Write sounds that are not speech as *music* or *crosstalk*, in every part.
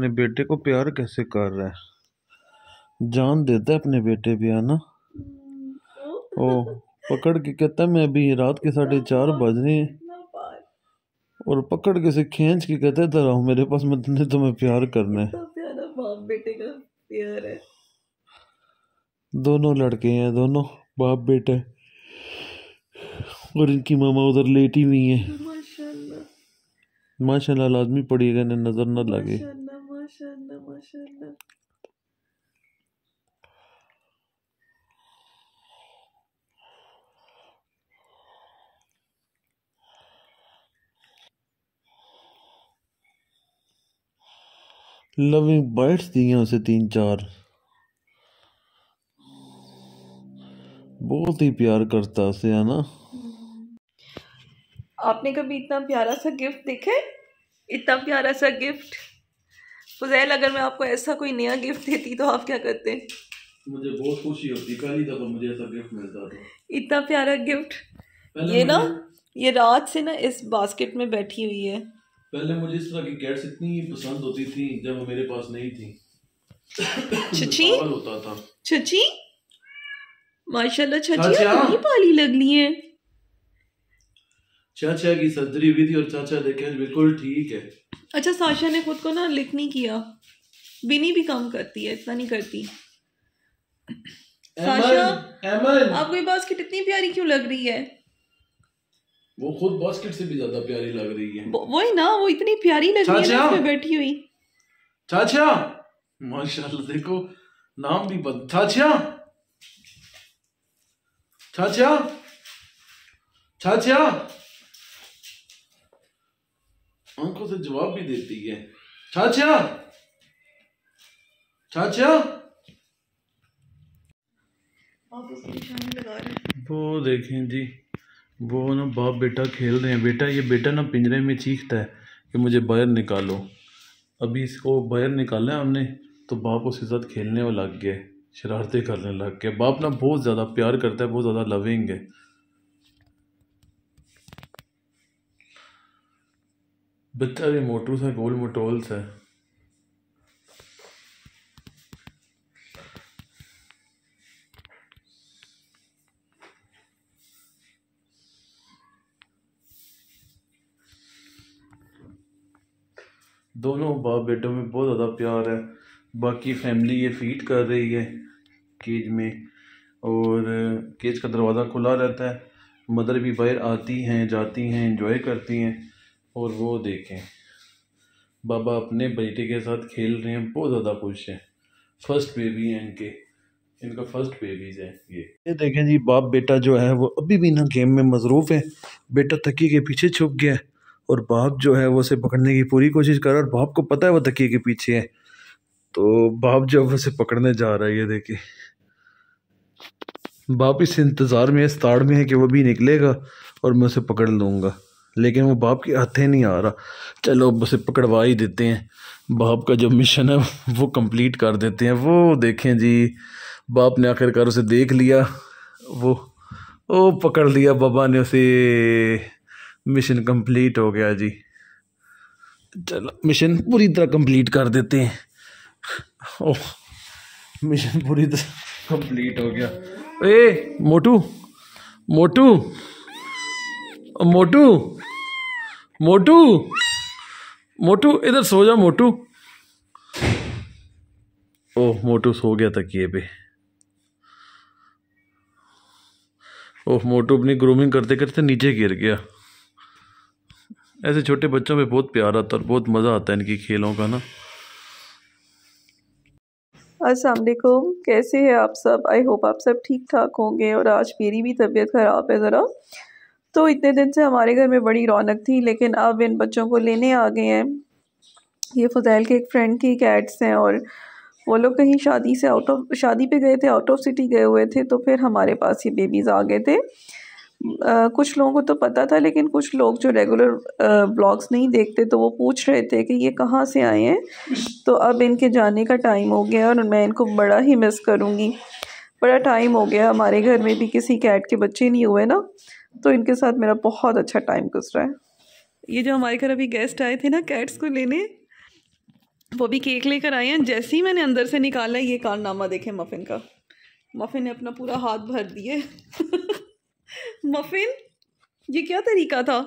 अपने बेटे को प्यार कैसे कर रहा है जान देता है अपने बेटे भी है ना ओ पकड़ के कहता है मैं अभी रात के साढ़े चार बज रहे हैं और पकड़ के से खींच के कहता इधर तरह मेरे पास मैं तुमने तुम्हें प्यार करना है बेटे का प्यार है दोनों लड़के हैं दोनों बाप बेटे और इनकी मामा उधर लेटी हुई है माशाल्लाह लाजमी पड़ी है इन्हें नज़र न लगे लविंग बाइट्स दी हैं उसे तीन चार बहुत ही प्यार करता उसे है ना आपने कभी इतना प्यारा सा गिफ्ट देखा है इतना प्यारा सा गिफ्ट फुजैल अगर मैं आपको ऐसा कोई नया गिफ्ट देती तो आप क्या करते मुझे बहुत खुशी होती पहली दफा मुझे ऐसा गिफ्ट मिलता था इतना प्यारा गिफ्ट ये ना ये रात से ना इस बास्केट में बैठी हुई है पहले मुझे इस तरह की कैट्स इतनी पसंद होती थी जब मेरे पास नहीं थी छची होता था छची माशाल्लाह पाली लगनी है चाचा की सर्जरी हुई थी और चाचा देखे बिल्कुल ठीक है अच्छा साशा ने खुद को ना लिख नहीं किया बिनी भी काम करती है इतना नहीं करती एमन, साशा एमन। आपको ये इतनी प्यारी क्यों लग रही है वो खुद बास्केट से भी ज्यादा प्यारी लग रही है वही ना वो इतनी प्यारी लग रही है उसमें बैठी हुई चाचा माशाल्लाह देखो नाम भी बद चाचा चाचा चाचा आंखों से जवाब भी देती है चाचा चाचा वो देखें जी वो ना बाप बेटा खेल रहे हैं बेटा ये बेटा ना पिंजरे में चीखता है कि मुझे बाहर निकालो अभी इसको बाहर निकाला है हमने तो बाप उसके साथ खेलने वो लग गए शरारतें करने लग गए बाप ना बहुत ज़्यादा प्यार करता है बहुत ज़्यादा लविंग है बच्चा भी मोटूस है गोल मोटोल्स है दोनों बाप बेटों में बहुत ज़्यादा प्यार है बाकी फैमिली ये फीड कर रही है केज में और केज का दरवाज़ा खुला रहता है मदर भी बाहर आती हैं जाती हैं इंजॉय करती हैं और वो देखें बाबा अपने बेटे के साथ खेल रहे हैं बहुत ज़्यादा खुश हैं फर्स्ट बेबी हैं इनके इनका फर्स्ट बेबीज है ये ये देखें जी बाप बेटा जो है वो अभी भी ना गेम में मसरूफ़ है बेटा थकी के पीछे छुप गया है और बाप जो है वो उसे पकड़ने की पूरी कोशिश कर रहा है और बाप को पता है वो तकिए के पीछे है तो बाप जब उसे पकड़ने जा रहा है ये देखे बाप इस इंतज़ार में इस ताड़ में है कि वो भी निकलेगा और मैं उसे पकड़ लूँगा लेकिन वो बाप के हाथे नहीं आ रहा चलो अब उसे पकड़वा ही देते हैं बाप का जो मिशन है वो कंप्लीट कर देते हैं वो देखें जी बाप ने आखिरकार उसे देख लिया वो ओ पकड़ लिया बाबा ने उसे मिशन कंप्लीट हो गया जी चलो मिशन पूरी तरह कंप्लीट कर देते हैं ओह मिशन पूरी तरह कंप्लीट हो गया ए मोटू मोटू मोटू मोटू मोटू इधर सो जा मोटू ओह मोटू सो गया किए पे ओह मोटू अपनी ग्रूमिंग करते करते नीचे गिर गया ऐसे छोटे बच्चों में बहुत प्यार आता है और बहुत मज़ा आता है इनके खेलों का ना असलकुम कैसे हैं आप सब आई होप आप सब ठीक ठाक होंगे और आज मेरी भी तबीयत ख़राब है ज़रा तो इतने दिन से हमारे घर में बड़ी रौनक थी लेकिन अब इन बच्चों को लेने आ गए हैं ये फ़ुजैल के एक फ्रेंड की कैट्स हैं और वो लोग कहीं शादी से आउट ऑफ शादी पे गए थे आउट ऑफ सिटी गए हुए थे तो फिर हमारे पास ये बेबीज़ आ गए थे आ, कुछ लोगों को तो पता था लेकिन कुछ लोग जो रेगुलर ब्लॉग्स नहीं देखते तो वो पूछ रहे थे कि ये कहाँ से आए हैं तो अब इनके जाने का टाइम हो गया और मैं इनको बड़ा ही मिस करूँगी बड़ा टाइम हो गया हमारे घर में भी किसी कैट के बच्चे नहीं हुए ना तो इनके साथ मेरा बहुत अच्छा टाइम गुजरा है ये जो हमारे घर अभी गेस्ट आए थे ना कैट्स को लेने वो भी केक लेकर आए हैं जैसे ही मैंने अंदर से निकाला ये कारनामा देखे मफिन का मफिन ने अपना पूरा हाथ भर दिए *laughs* मफिन ये क्या तरीका था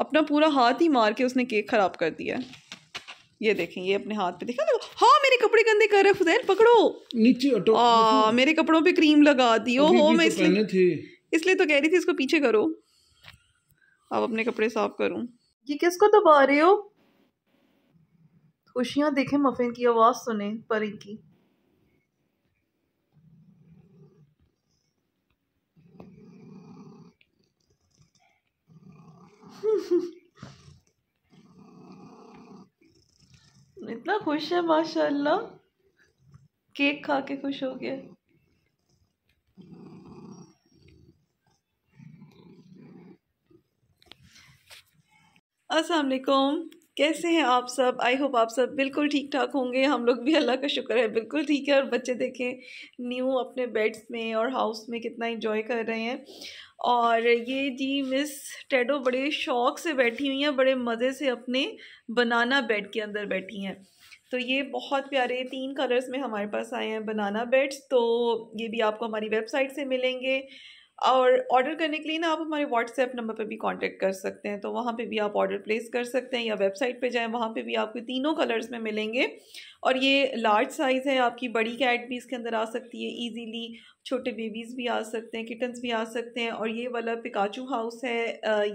अपना पूरा हाथ ही मार के उसने केक ख़राब कर दिया ये देखें ये अपने हाथ पे देखा ना हाँ मेरे कपड़े गंदे कर रहे फुजैन पकड़ो नीचे आ, मेरे कपड़ों पे क्रीम लगा दी हो तो मैं तो इसलिए इसलिए तो कह रही थी इसको पीछे करो अब अपने कपड़े साफ करूं ये किसको दबा रहे हो खुशियां देखें मफिन की आवाज़ सुने परी की इतना खुश है माशाल्लाह केक खा के खुश हो गया अस्सलाम वालेकुम कैसे हैं आप सब आई होप आप सब बिल्कुल ठीक ठाक होंगे हम लोग भी अल्लाह का शुक्र है बिल्कुल ठीक है और बच्चे देखें न्यू अपने बेड्स में और हाउस में कितना इन्जॉय कर रहे हैं और ये जी मिस टेडो बड़े शौक से बैठी हुई हैं बड़े मज़े से अपने बनाना बेड के अंदर बैठी हैं तो ये बहुत प्यारे तीन कलर्स में हमारे पास आए हैं बनाना बेड्स तो ये भी आपको हमारी वेबसाइट से मिलेंगे और ऑर्डर करने के लिए ना आप हमारे व्हाट्सएप नंबर पर भी कांटेक्ट कर सकते हैं तो वहाँ पे भी आप ऑर्डर प्लेस कर सकते हैं या वेबसाइट पे जाएं वहाँ पे भी आपको तीनों कलर्स में मिलेंगे और ये लार्ज साइज़ है आपकी बड़ी कैट भी इसके अंदर आ सकती है इजीली छोटे बेबीज़ भी आ सकते हैं किटन्स भी आ सकते हैं और ये वाला पिकाचू हाउस है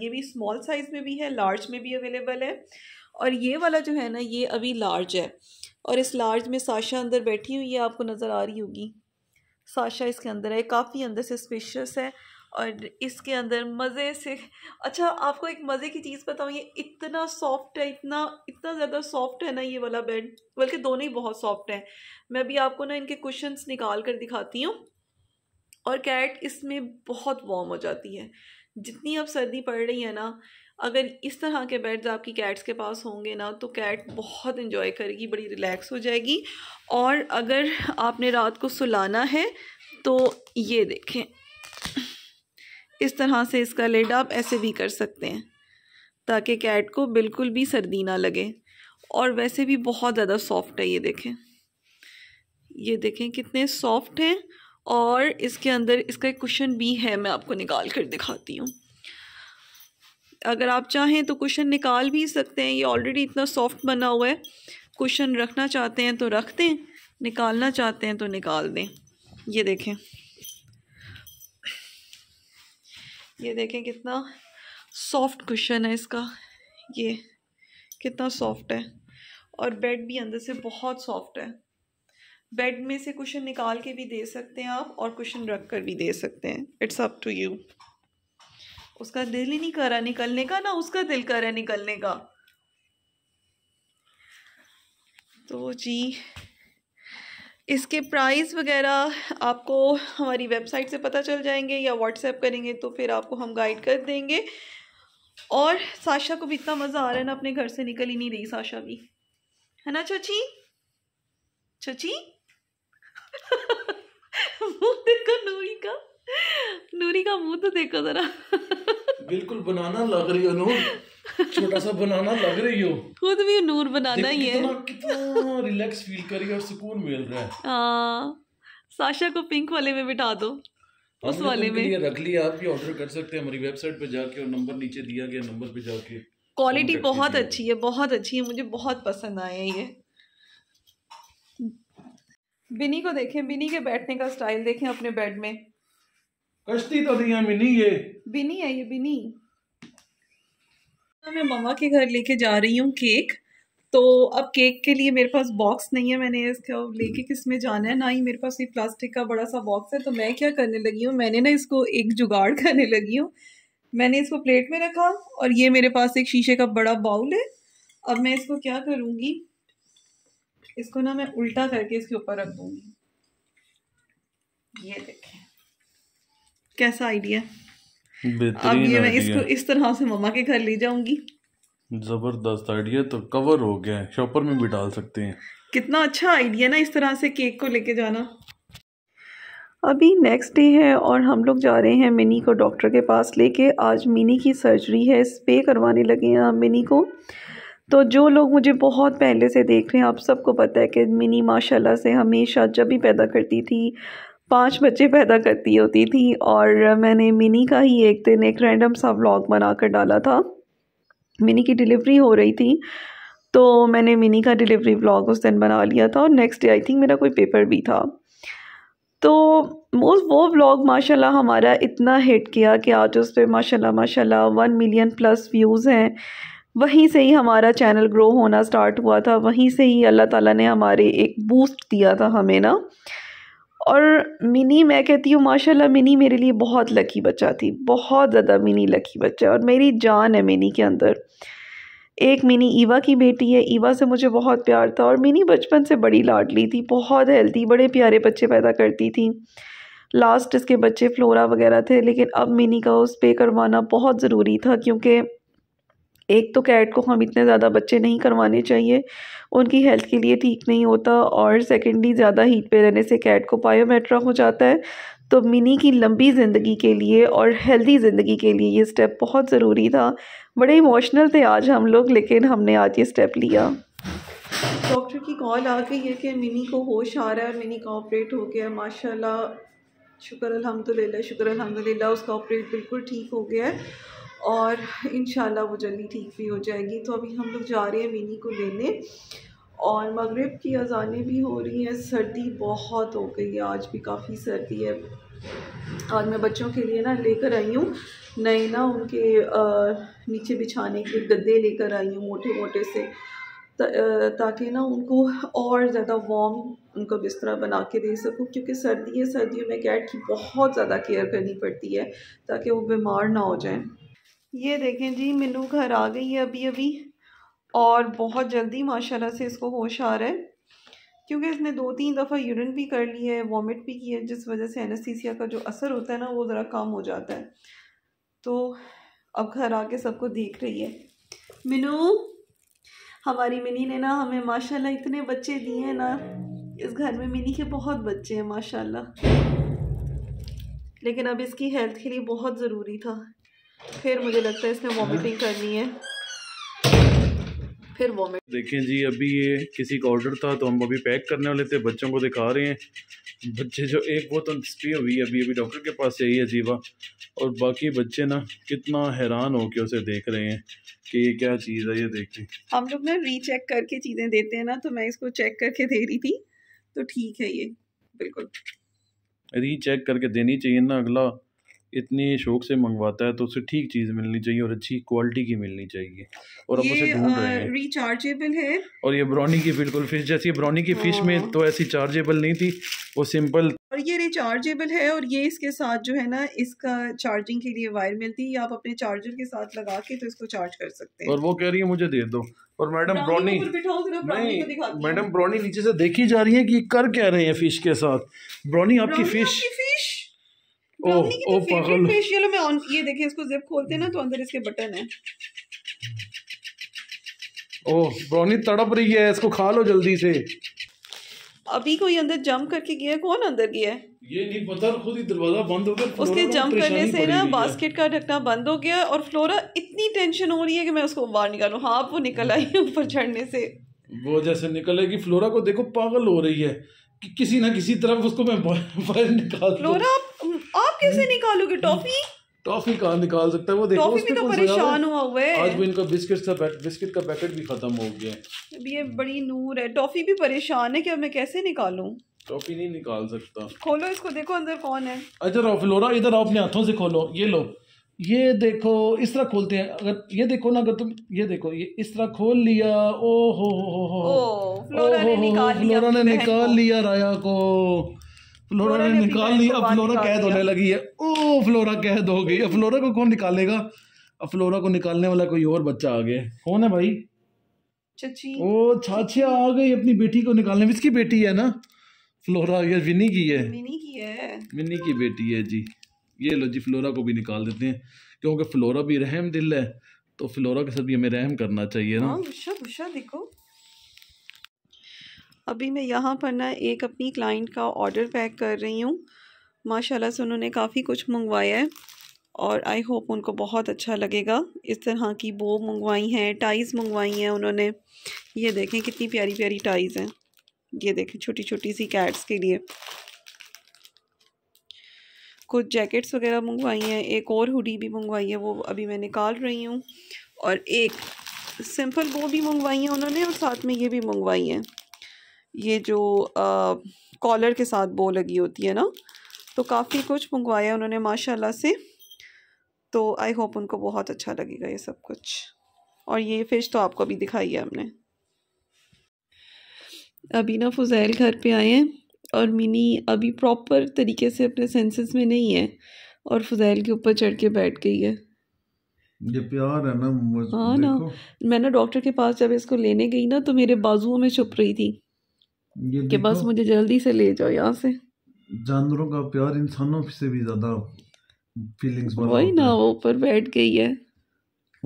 ये भी स्मॉल साइज़ में भी है लार्ज में भी अवेलेबल है और ये वाला जो है ना ये अभी लार्ज है और इस लार्ज में साशा अंदर बैठी हुई है आपको नज़र आ रही होगी साशा इसके अंदर है काफ़ी अंदर से स्पेशियस है और इसके अंदर मज़े से अच्छा आपको एक मज़े की चीज़ बताऊँ ये इतना सॉफ्ट है इतना इतना ज़्यादा सॉफ्ट है ना ये वाला बेड बल्कि दोनों ही बहुत सॉफ्ट हैं मैं भी आपको ना इनके कुशंस निकाल कर दिखाती हूँ और कैट इसमें बहुत वार्म हो जाती है जितनी अब सर्दी पड़ रही है ना अगर इस तरह के बेड्स आपकी कैट्स के पास होंगे ना तो कैट बहुत इन्जॉय करेगी बड़ी रिलैक्स हो जाएगी और अगर आपने रात को सुलाना है तो ये देखें इस तरह से इसका लेड आप ऐसे भी कर सकते हैं ताकि कैट को बिल्कुल भी सर्दी ना लगे और वैसे भी बहुत ज़्यादा सॉफ्ट है ये देखें ये देखें कितने सॉफ्ट हैं और इसके अंदर इसका एक कुशन भी है मैं आपको निकाल कर दिखाती हूँ अगर आप चाहें तो कुशन निकाल भी सकते हैं ये ऑलरेडी इतना सॉफ्ट बना हुआ है कुशन रखना चाहते हैं तो रख दें निकालना चाहते हैं तो निकाल दें ये देखें ये देखें कितना सॉफ्ट कुशन है इसका ये कितना सॉफ्ट है और बेड भी अंदर से बहुत सॉफ्ट है बेड में से कुशन निकाल के भी दे सकते हैं आप और कुशन रख कर भी दे सकते हैं इट्स अप टू यू उसका दिल ही नहीं करा निकलने का ना उसका दिल रहा निकलने का तो जी इसके प्राइस वगैरह आपको हमारी वेबसाइट से पता चल जाएंगे या व्हाट्सएप करेंगे तो फिर आपको हम गाइड कर देंगे और साशा को भी इतना मज़ा आ रहा है ना अपने घर से निकल ही नहीं रही साशा भी है ना चची चची *laughs* मुंह देखो नूरी का नूरी का मुंह तो देखो जरा बिल्कुल बनाना लग रही हो नूर छोटा सा बनाना लग रही हो खुद भी नूर बनाना ही है कितना रिलैक्स फील कर रही है और सुकून मिल रहा है हाँ साशा को पिंक वाले में बिठा दो उस वाले में ये रख लिया आप भी ऑर्डर कर सकते हैं हमारी वेबसाइट पे जाके और नंबर नीचे दिया गया नंबर पे जाके क्वालिटी बहुत अच्छी है बहुत अच्छी है मुझे बहुत पसंद आया ये बिनी को देखें बिनी के बैठने का स्टाइल देखें अपने बेड में कश्ती तो नहीं है मिनी ये बिनी है ये बिनी तो मैं ममा के घर लेके जा रही हूँ केक तो अब केक के लिए मेरे पास बॉक्स नहीं है मैंने इसको लेके किस में जाना है ना ही मेरे पास ये प्लास्टिक का बड़ा सा बॉक्स है तो मैं क्या करने लगी हूँ मैंने ना इसको एक जुगाड़ *laughs* करने लगी हूँ मैंने इसको प्लेट में रखा और ये मेरे पास एक शीशे का बड़ा बाउल है अब मैं इसको क्या करूँगी इसको ना मैं उल्टा करके इसके ऊपर रख दूँगी ये देखें कैसा आइडिया अब ये मैं इसको इस तरह से मम्मा के घर ले जाऊंगी जबरदस्त आइडिया तो कवर हो गया है शॉपर में भी डाल सकते हैं कितना अच्छा आइडिया ना इस तरह से केक को लेके जाना अभी नेक्स्ट डे है और हम लोग जा रहे हैं मिनी को डॉक्टर के पास लेके आज मिनी की सर्जरी है स्प्रे करवाने लगे हैं हम मिनी को तो जो लोग मुझे बहुत पहले से देख रहे हैं आप सबको पता है कि मिनी माशाल्लाह से हमेशा जब भी पैदा करती थी पांच बच्चे पैदा करती होती थी और मैंने मिनी का ही एक दिन एक रैंडम सा व्लॉग बना कर डाला था मिनी की डिलीवरी हो रही थी तो मैंने मिनी का डिलीवरी व्लॉग उस दिन बना लिया था और नेक्स्ट डे आई थिंक मेरा कोई पेपर भी था तो वो वो व्लॉग माशाल्लाह हमारा इतना हिट किया कि आज उस पर माशाला माशा वन मिलियन प्लस व्यूज़ हैं वहीं से ही हमारा चैनल ग्रो होना स्टार्ट हुआ था वहीं से ही अल्लाह ताला ने हमारे एक बूस्ट दिया था हमें ना और मिनी मैं कहती हूँ माशाल्लाह मिनी मेरे लिए बहुत लकी बच्चा थी बहुत ज़्यादा मिनी लकी बच्चा और मेरी जान है मिनी के अंदर एक मिनी ईवा की बेटी है ईवा से मुझे बहुत प्यार था और मिनी बचपन से बड़ी लाडली थी बहुत हेल्थी बड़े प्यारे बच्चे पैदा करती थी लास्ट इसके बच्चे फ्लोरा वगैरह थे लेकिन अब मिनी का उस पे करवाना बहुत ज़रूरी था क्योंकि एक तो कैट को हम इतने ज़्यादा बच्चे नहीं करवाने चाहिए उनकी हेल्थ के लिए ठीक नहीं होता और सेकेंडली ज़्यादा हीट पे रहने से कैट को पायोमेट्रा हो जाता है तो मिनी की लंबी ज़िंदगी के लिए और हेल्दी ज़िंदगी के लिए ये स्टेप बहुत ज़रूरी था बड़े इमोशनल थे आज हम लोग लेकिन हमने आज ये स्टेप लिया डॉक्टर की कॉल आ गई है कि मिनी को होश आ रहा है मिनी का ऑपरेट हो गया है माशाल्लाह शुक्र अल्हम्दुलिल्लाह शुक्र अल्हम्दुलिल्लाह उसका ऑपरेट बिल्कुल ठीक हो गया है और इन वो जल्दी ठीक भी हो जाएगी तो अभी हम लोग जा रहे हैं मिनी को लेने और मगरब की अजानें भी हो रही हैं सर्दी बहुत हो गई है आज भी काफ़ी सर्दी है और मैं बच्चों के लिए ना लेकर आई हूँ नए ना उनके आ, नीचे बिछाने के गद्दे लेकर आई हूँ मोटे मोटे से ताकि ना उनको और ज़्यादा वार्म उनका बिस्तर बना के दे सकूँ क्योंकि सर्दी है सर्दियों में कैट की बहुत ज़्यादा केयर करनी पड़ती है ताकि वो बीमार ना हो जाएं ये देखें जी मीनू घर आ गई है अभी अभी और बहुत जल्दी माशाल्लाह से इसको होश आ रहा है क्योंकि इसने दो तीन दफ़ा यूरिन भी कर ली है वॉमिट भी की है जिस वजह से एनेस्थीसिया का जो असर होता है ना वो ज़रा कम हो जाता है तो अब घर आके सबको देख रही है मीनू हमारी मिनी ने ना हमें माशाल्लाह इतने बच्चे दिए हैं ना इस घर में मिनी के बहुत बच्चे हैं माशाल्लाह लेकिन अब इसकी हेल्थ के लिए बहुत ज़रूरी था फिर मुझे लगता है इसने वॉमिटिंग हाँ। करनी है फिर वॉमिट देखें जी अभी ये किसी का ऑर्डर था तो हम अभी पैक करने वाले थे बच्चों को दिखा रहे हैं बच्चे जो एक वो तो हुई अभी अभी डॉक्टर के पास यही जीवा और बाकी बच्चे ना कितना हैरान होके उसे देख रहे हैं कि ये क्या चीज़ है ये देखें हम लोग ना रीचेक करके चीज़ें देते हैं ना तो मैं इसको चेक करके दे रही थी तो ठीक है ये बिल्कुल रीचेक करके देनी चाहिए ना अगला इतने शौक से मंगवाता है तो उसे ठीक चीज़ मिलनी चाहिए और अच्छी क्वालिटी की मिलनी चाहिए और ये, उसे ढूंढ रहे हैं रिचार्जेबल है और ये ब्राउनी की बिल्कुल फिश जैसी ब्राउनी की फिश में हाँ। तो ऐसी चार्जेबल नहीं थी वो सिंपल और ये रिचार्जेबल है और ये इसके साथ जो है ना इसका चार्जिंग के लिए वायर मिलती है आप अपने चार्जर के साथ लगा के तो इसको चार्ज कर सकते हैं और वो कह रही है मुझे दे दो और मैडम ब्रॉनी मैडम ब्रॉनी नीचे से देखी जा रही है कि कर क्या रहे हैं फिश के साथ ब्रॉनी आपकी फिश तो में ऑन ये इसको जिप खोलते ना तो अंदर इसके बटन है ओ oh, तड़प रही है इसको खा लो जल्दी से अभी कोई अंदर जंप करके गया कौन अंदर गया ये नहीं पता खुद ही दरवाजा बंद हो गया उसके जंप करने से ना बास्केट का ढकना बंद हो गया और फ्लोरा इतनी टेंशन हो रही है कि मैं उसको बाहर निकालू हाँ वो निकल आई ऊपर चढ़ने से वो जैसे निकलेगी फ्लोरा को देखो पागल हो रही है कि किसी ना किसी तरफ उसको मैं बाहर *laughs* निकाल फ्लोरा आप कैसे निकालोगे टॉफी टॉफी कहाँ निकाल सकता है वो देखो टॉफी भी तो परेशान हुआ हुआ है आज भी इनका बिस्किट का बिस्किट का पैकेट भी खत्म हो गया है ये बड़ी नूर है टॉफी भी परेशान है कि मैं कैसे निकालूं टॉफी नहीं निकाल सकता खोलो इसको देखो अंदर कौन है अच्छा रोफलोरा इधर अपने हाथों से खोलो ये लो ये देखो इस तरह खोलते हैं अगर ये देखो ना अगर तुम ये देखो ये इस तरह खोल लिया ओ हो हो हो हो फ्लोरा ने निकाल लिया राया को फ्लोरा ने निकाल लिया फ्लोरा कैद होने लगी है ओ फ्लोरा कैद हो गई फ्लोरा को कौन निकालेगा अब फ्लोरा को निकालने वाला कोई और बच्चा आ गया कौन है भाई ओ छाछिया आ गई अपनी बेटी को निकालने इसकी बेटी है ना फ्लोरा ये विनी की है विनी की है विनी की बेटी है जी ये लो जी फ्लोरा को भी निकाल देते हैं क्योंकि फ्लोरा भी रहम दिल है तो फ्लोरा के साथ भी हमें रहम करना चाहिए ना गुस्सा हाँ, गुस्सा देखो अभी मैं यहाँ पर ना एक अपनी क्लाइंट का ऑर्डर पैक कर रही हूँ माशाल्लाह से उन्होंने काफ़ी कुछ मंगवाया है और आई होप उनको बहुत अच्छा लगेगा इस तरह की बो मंगवाई हैं टाइज़ मंगवाई हैं उन्होंने ये देखें कितनी प्यारी प्यारी टाइज़ हैं ये देखें छोटी छोटी सी कैट्स के लिए कुछ जैकेट्स वगैरह मंगवाई हैं एक और हुडी भी मंगवाई है वो अभी मैं निकाल रही हूँ और एक सिंपल बो भी मंगवाई हैं उन्होंने और साथ में ये भी मंगवाई हैं ये जो कॉलर के साथ बो लगी होती है ना तो काफ़ी कुछ मंगवाया उन्होंने माशाल्लाह से तो आई होप उनको बहुत अच्छा लगेगा ये सब कुछ और ये फ़िश तो आपको अभी दिखाई है हमने अभी ना फुजैल घर पे आए हैं और मिनी अभी प्रॉपर तरीके से अपने सेंसेस में नहीं है और फुजैल के ऊपर चढ़ के बैठ गई है ये प्यार है ना हाँ ना मैं ना डॉक्टर के पास जब इसको लेने गई ना तो मेरे बाजुओं में छुप रही थी कि बस मुझे जल्दी से ले जाओ यहाँ से जानवरों का प्यार इंसानों से भी ज्यादा फीलिंग्स वही ना वो ऊपर बैठ गई है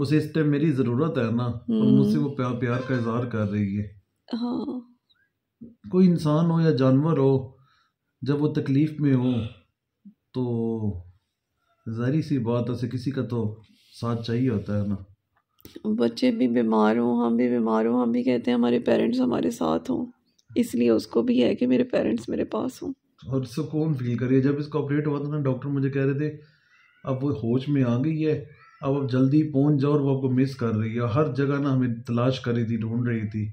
उसे इस टाइम मेरी जरूरत है ना और हम्म। मुझसे वो प्यार प्यार का इजहार कर रही है हाँ कोई इंसान हो या जानवर हो जब वो तकलीफ में हो तो जहरी सी बात है किसी का तो साथ चाहिए होता है ना बच्चे भी बीमार हों हम भी बीमार हों हम भी कहते हैं हमारे पेरेंट्स हमारे साथ हों इसलिए उसको भी है कि मेरे पेरेंट्स मेरे पास हों और सुकून फील करिए जब इसको ऑपरेट हुआ था तो ना डॉक्टर मुझे कह रहे थे अब वो होश में आ गई है अब आप जल्दी पहुंच जाओ और वो आपको मिस कर रही है हर जगह ना हमें तलाश कर रही थी ढूंढ रही थी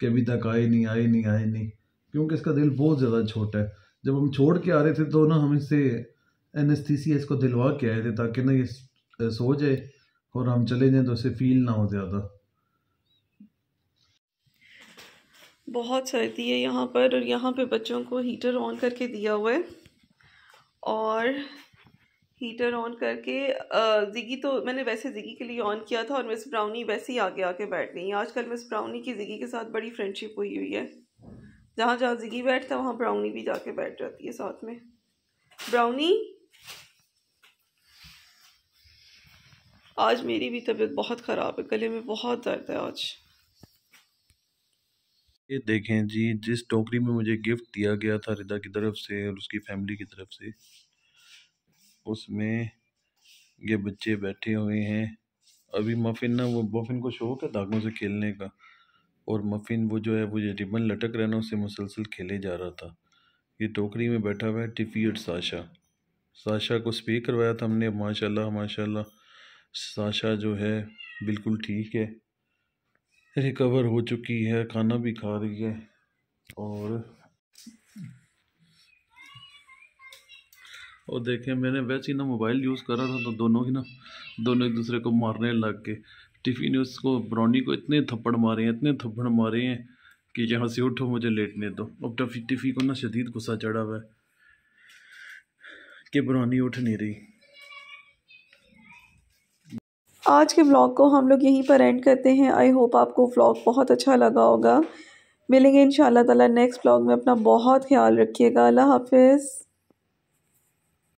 कि अभी तक आए नहीं आए नहीं आए नहीं क्योंकि इसका दिल बहुत ज़्यादा छोटा है जब हम छोड़ के आ रहे थे तो ना हम इससे एनस्थीसिया इसको दिलवा के आए थे ताकि ना ये सो जाए और हम चले जाएँ तो इसे फील ना हो ज़्यादा बहुत सर्दी है यहाँ पर और यहाँ पे बच्चों को हीटर ऑन करके दिया हुआ है और हीटर ऑन करके जिगी तो मैंने वैसे जिगी के लिए ऑन किया था और मिस ब्राउनी वैसे ही आगे आके बैठ गई आजकल मिस ब्राउनी की जिगी के साथ बड़ी फ्रेंडशिप हुई हुई है जहाँ जहाँ जिगी बैठता वहाँ ब्राउनी भी जाके बैठ जाती है साथ में ब्राउनी आज मेरी भी तबीयत बहुत ख़राब है गले में बहुत दर्द है आज ये देखें जी जिस टोकरी में मुझे गिफ्ट दिया गया था रिदा की तरफ से और उसकी फैमिली की तरफ से उसमें ये बच्चे बैठे हुए हैं अभी मफ़िन ना वो मफ़िन को शौक है धागों से खेलने का और मफ़िन वो जो है वो जो रिबन लटक रहा ना उससे मुसलसल खेले जा रहा था ये टोकरी में बैठा हुआ है टिफ़ी और साशा साशा को स्पीक करवाया था हमने माशाल्लाह माशाल्लाह साशा जो है बिल्कुल ठीक है रिकवर हो चुकी है खाना भी खा रही है और और देखें मैंने वैसे ही ना मोबाइल यूज़ करा था तो दोनों ही ना दोनों एक दूसरे को मारने लग गए टिफ़िन ने उसको ब्राउनी को इतने थप्पड़ मारे हैं इतने थप्पड़ मारे हैं कि यहाँ से उठो मुझे लेटने दो अब टफी टिफ़ी को ना शदीद गुस्सा चढ़ा हुआ है कि ब्राउनी उठ नहीं रही आज के व्लॉग को हम लोग यहीं पर एंड करते हैं आई होप आपको व्लॉग बहुत अच्छा लगा होगा मिलेंगे इन ताला नेक्स्ट व्लॉग में अपना बहुत ख्याल रखिएगा अल्लाह हाफिज़